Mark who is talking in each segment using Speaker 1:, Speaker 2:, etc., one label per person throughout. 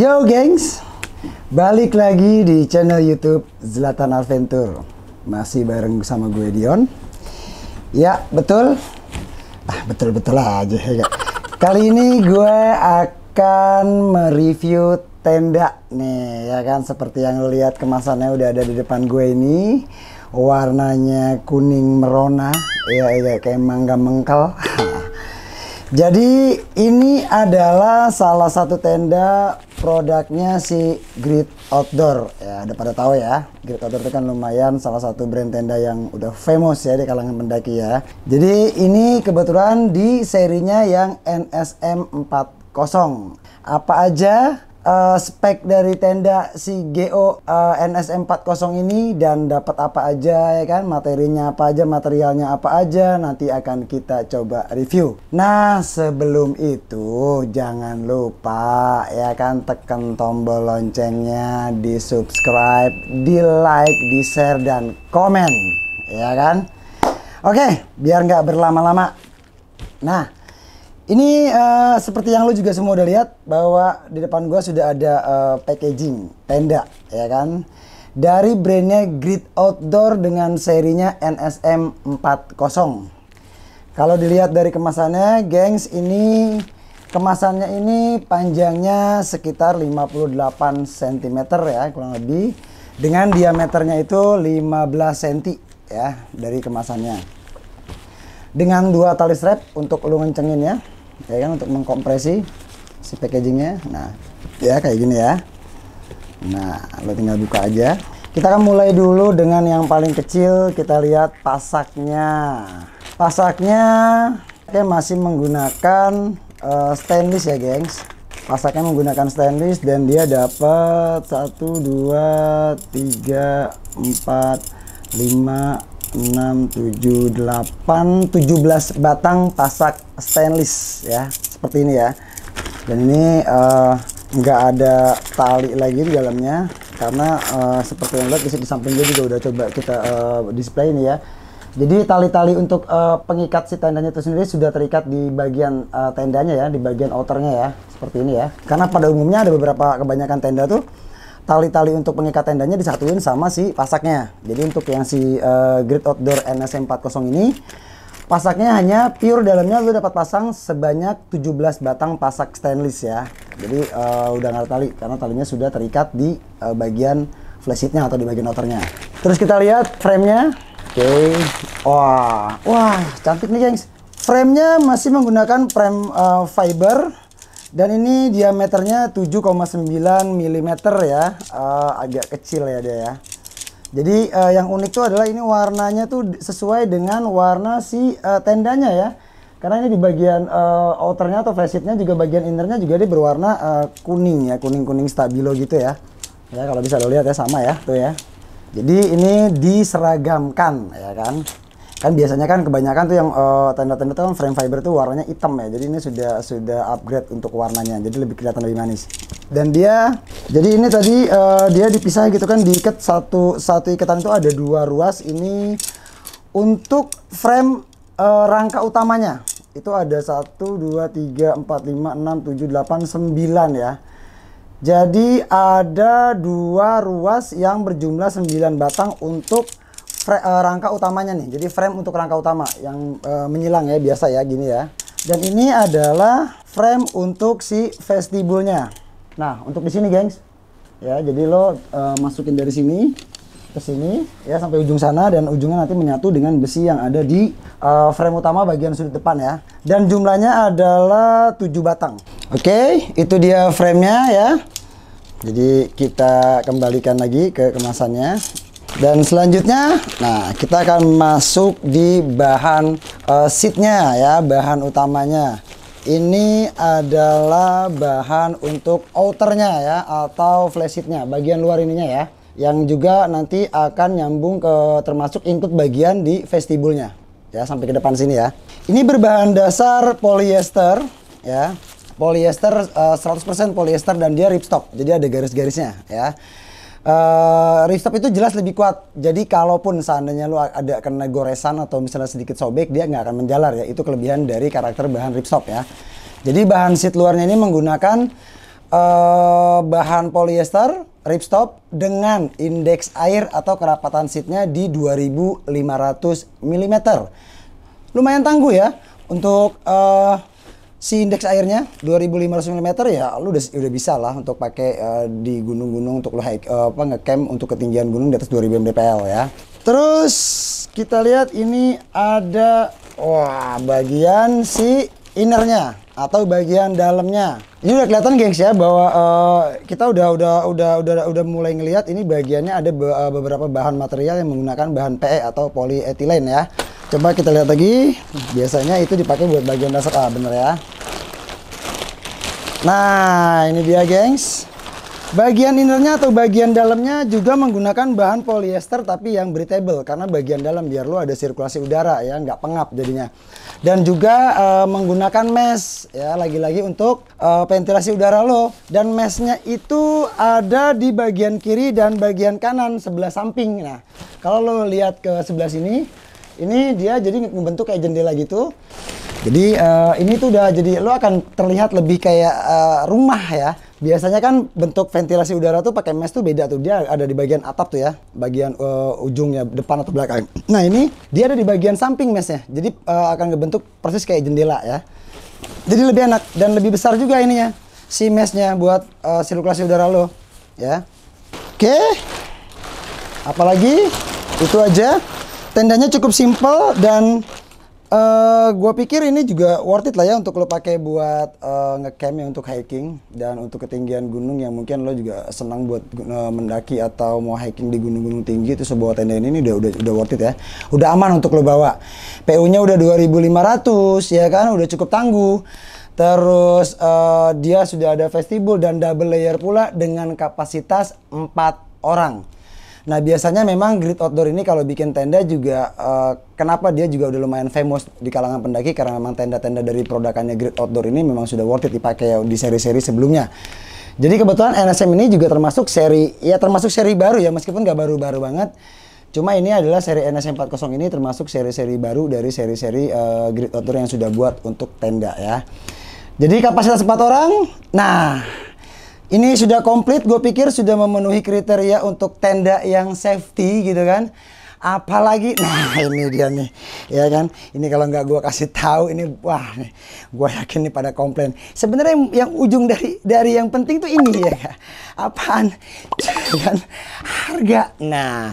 Speaker 1: Yo gengs, balik lagi di channel YouTube Zlatan Adventure. Masih bareng sama gue Dion. Ya, betul. Ah, betul-betul aja ya. Kali ini gue akan mereview tenda nih, ya kan seperti yang lo lihat kemasannya udah ada di depan gue ini. Warnanya kuning merona, ya, ya kayak mangga mengkel. Jadi ini adalah salah satu tenda produknya si Grid Outdoor ya udah pada tahu ya Grid Outdoor itu kan lumayan salah satu brand tenda yang udah famous ya di kalangan pendaki ya jadi ini kebetulan di serinya yang NSM 40 apa aja uh, spek dari tenda si GO uh, ns 40 ini dan dapat apa aja ya kan materinya apa aja materialnya apa aja nanti akan kita coba review nah sebelum itu jangan lupa ya kan tekan tombol loncengnya di subscribe di like di share dan komen ya kan oke biar nggak berlama-lama nah ini uh, seperti yang lu juga semua udah lihat bahwa di depan gua sudah ada uh, packaging tenda ya kan. Dari brandnya Grid Outdoor dengan serinya NSM 40. Kalau dilihat dari kemasannya, gengs, ini kemasannya ini panjangnya sekitar 58 cm ya kurang lebih dengan diameternya itu 15 cm ya dari kemasannya. Dengan dua tali strap untuk lu ngencengin ya ya kan untuk mengkompresi si packagingnya nah ya kayak gini ya nah lo tinggal buka aja kita akan mulai dulu dengan yang paling kecil kita lihat pasaknya pasaknya kayak masih menggunakan uh, stainless ya gengs pasaknya menggunakan stainless dan dia dapat 1 2 3 4 5 6, 7, 8, 17 batang pasak stainless ya seperti ini ya dan ini eh, nggak uh, ada tali lagi di dalamnya karena uh, seperti yang lihat di sampingnya juga udah coba kita uh, display ini ya jadi tali-tali untuk uh, pengikat si tendanya itu sendiri sudah terikat di bagian uh, tendanya ya di bagian outernya ya seperti ini ya karena pada umumnya ada beberapa kebanyakan tenda tuh tali-tali untuk pengikat tendanya disatuin sama si pasaknya. Jadi untuk yang si uh, eh, Grid Outdoor NSM40 ini pasaknya hanya pure dalamnya lu dapat pasang sebanyak 17 batang pasak stainless ya. Jadi uh, udah nggak tali karena talinya sudah terikat di uh, bagian flashitnya atau di bagian outernya. Terus kita lihat framenya. Oke. Okay. Wah, wah cantik nih gengs. nya masih menggunakan frame uh, fiber dan ini diameternya 7,9 mm ya, uh, agak kecil ya dia ya. Jadi uh, yang unik tuh adalah ini warnanya tuh sesuai dengan warna si uh, tendanya ya. Karena ini di bagian uh, outernya atau facetnya juga bagian innernya juga dia berwarna uh, kuning ya, kuning-kuning stabilo gitu ya. Ya kalau bisa lo lihat ya sama ya tuh ya. Jadi ini diseragamkan ya kan kan biasanya kan kebanyakan tuh yang eh, tanda tanda-tanda tuh kan frame fiber tuh warnanya hitam ya jadi ini sudah sudah upgrade untuk warnanya jadi lebih kelihatan lebih manis dan dia jadi ini tadi uh, dia dipisah gitu kan diikat satu satu ikatan itu ada dua ruas ini untuk frame uh, rangka utamanya itu ada satu dua tiga empat lima enam tujuh 8, 9 ya jadi ada dua ruas yang berjumlah 9 batang untuk uh, rangka utamanya nih. Jadi frame untuk rangka utama yang uh, menyilang ya biasa ya gini ya. Dan ini adalah frame untuk si vestibulnya. Nah, untuk di sini, gengs. Ya, jadi lo uh, masukin dari sini ke sini ya sampai ujung sana dan ujungnya nanti menyatu dengan besi yang ada di uh, frame utama bagian sudut depan ya. Dan jumlahnya adalah 7 batang. Oke, okay, itu dia frame-nya ya. Jadi kita kembalikan lagi ke kemasannya dan selanjutnya nah kita akan masuk di bahan uh, seatnya ya bahan utamanya ini adalah bahan untuk outernya ya atau flash seatnya bagian luar ininya ya yang juga nanti akan nyambung ke termasuk input bagian di vestibulnya ya sampai ke depan sini ya ini berbahan dasar polyester ya polyester uh, eh, 100% polyester dan dia ripstop jadi ada garis-garisnya ya Eh, Ristop itu jelas lebih kuat. Jadi kalaupun seandainya lu ada kena goresan atau misalnya sedikit sobek, dia nggak akan menjalar ya. Itu kelebihan dari karakter bahan ripstop ya. Jadi bahan seat luarnya ini menggunakan uh, bahan polyester ripstop dengan indeks air atau kerapatan seatnya di 2500 mm. Lumayan tangguh ya untuk uh, si indeks airnya 2500 mm ya lu udah udah bisa lah untuk pakai uh, di gunung-gunung untuk lu hike uh, apa ngecamp untuk ketinggian gunung di atas 2000 mdpl ya. Terus kita lihat ini ada wah bagian si innernya atau bagian dalamnya. Ini udah kelihatan gengs ya bahwa uh, kita udah udah udah udah udah mulai ngelihat ini bagiannya ada be uh, beberapa bahan material yang menggunakan bahan PE atau polyethylene ya. Coba kita lihat lagi. Biasanya itu dipakai buat bagian dasar ah bener ya. Nah, ini dia, gengs. Bagian innernya atau bagian dalamnya juga menggunakan bahan polyester tapi yang breathable karena bagian dalam biar lu ada sirkulasi udara ya, nggak pengap jadinya. Dan juga e, menggunakan mesh ya, lagi-lagi untuk e, ventilasi udara lo. Dan meshnya itu ada di bagian kiri dan bagian kanan sebelah samping. Nah, kalau lo lihat ke sebelah sini, ini dia jadi membentuk kayak jendela gitu. Jadi uh, ini tuh udah jadi lo akan terlihat lebih kayak uh, rumah ya. Biasanya kan bentuk ventilasi udara tuh pakai mesh tuh beda tuh. Dia ada di bagian atap tuh ya, bagian uh, eh, ujungnya depan atau belakang. Nah, ini dia ada di bagian samping meshnya. Jadi uh, akan ngebentuk persis kayak jendela ya. Jadi lebih enak dan lebih besar juga ininya. Si meshnya buat uh, sirkulasi udara lo ya. Oke. Apalagi itu aja. Tendanya cukup simple dan Uh, gua pikir ini juga worth it lah ya untuk lo pakai buat uh, ngecamp ya untuk hiking dan untuk ketinggian gunung yang mungkin lo juga senang buat uh, mendaki atau mau hiking di gunung-gunung tinggi itu sebuah tenda ini, ini udah udah udah worth it ya. Udah aman untuk lo bawa. PU-nya udah 2500 ya kan udah cukup tangguh. Terus uh, dia sudah ada festival dan double layer pula dengan kapasitas 4 orang Nah biasanya memang Grid Outdoor ini kalau bikin tenda juga uh, kenapa dia juga udah lumayan famous di kalangan pendaki karena memang tenda-tenda dari produkannya Grid Outdoor ini memang sudah worth it dipakai di seri-seri sebelumnya. Jadi kebetulan NSM ini juga termasuk seri ya termasuk seri baru ya meskipun nggak baru-baru banget. Cuma ini adalah seri NSM 40 ini termasuk seri-seri baru dari seri-seri uh, eh, Grid Outdoor yang sudah buat untuk tenda ya. Jadi kapasitas empat orang. Nah, ini sudah komplit, gue pikir sudah memenuhi kriteria untuk tenda yang safety gitu kan. Apalagi, nah ini dia nih, ya kan? Ini kalau nggak gue kasih tahu, ini wah, nih, gue yakin nih pada komplain. Sebenarnya yang, yang ujung dari dari yang penting tuh ini ya, apaan? Ya kan? Harga. Nah,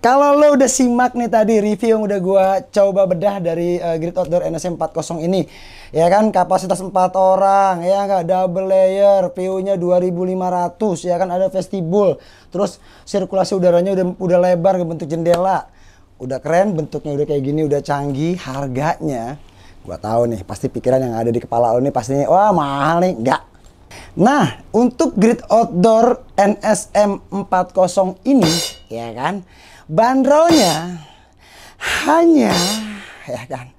Speaker 1: kalau lo udah simak nih tadi review yang udah gue coba bedah dari uh, Grid Outdoor NSM 40 ini. Ya kan kapasitas 4 orang ya enggak double layer, PU nya 2500 ya kan ada vestibul. Terus sirkulasi udaranya udah udah lebar ke bentuk jendela. Udah keren bentuknya udah kayak gini, udah canggih, harganya Gue tahu nih pasti pikiran yang ada di kepala lo nih pastinya wah mahal nih. Enggak. Nah, untuk Grid Outdoor NSM 40 ini ya kan Bandrolnya hanya ya kan.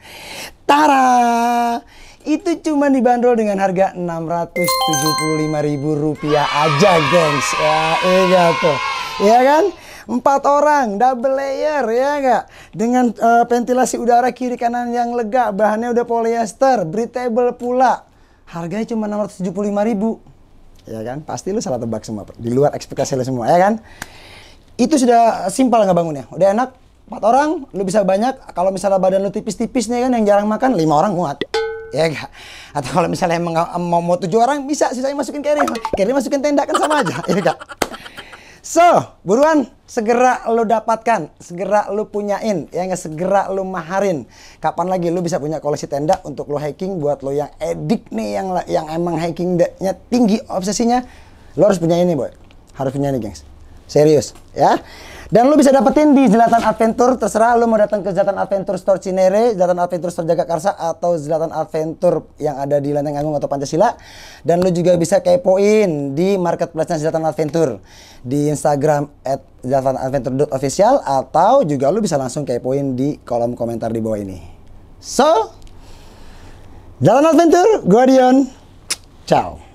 Speaker 1: Tara, itu cuma dibanderol dengan harga Rp675.000 aja, gengs. Ya, iya tuh. Ya kan? Empat orang, double layer, ya enggak Dengan uh, ventilasi udara kiri kanan yang lega, bahannya udah polyester, breathable pula. Harganya cuma 675 ribu. Ya kan? Pasti lu salah tebak semua, di luar ekspektasi lu semua, ya kan? itu sudah simpel nggak bangunnya udah enak empat orang lu bisa banyak kalau misalnya badan lu tipis-tipis nih kan yang jarang makan lima orang muat ya enggak atau kalau misalnya emang mau mau tujuh orang bisa sisanya masukin carrier carrier masukin tenda kan sama aja ya gak? so buruan segera lu dapatkan segera lu punyain ya enggak segera lu maharin kapan lagi lu bisa punya koleksi tenda untuk lu hiking buat lu yang edik nih yang yang emang hikingnya tinggi obsesinya lu harus punya ini boy harus punya ini gengs Serius, ya. Dan lu bisa dapetin di Zlatan Adventure, terserah lu mau datang ke Zlatan Adventure Store Cinere, Zlatan Adventure Store Jagakarsa, atau Zlatan Adventure yang ada di Lenteng Agung atau Pancasila. Dan lu juga bisa kepoin di marketplace-nya Zlatan Adventure, di Instagram at zlatanadventure.official, atau juga lu bisa langsung kepoin di kolom komentar di bawah ini. So, Zlatan Adventure, Guardian, ciao.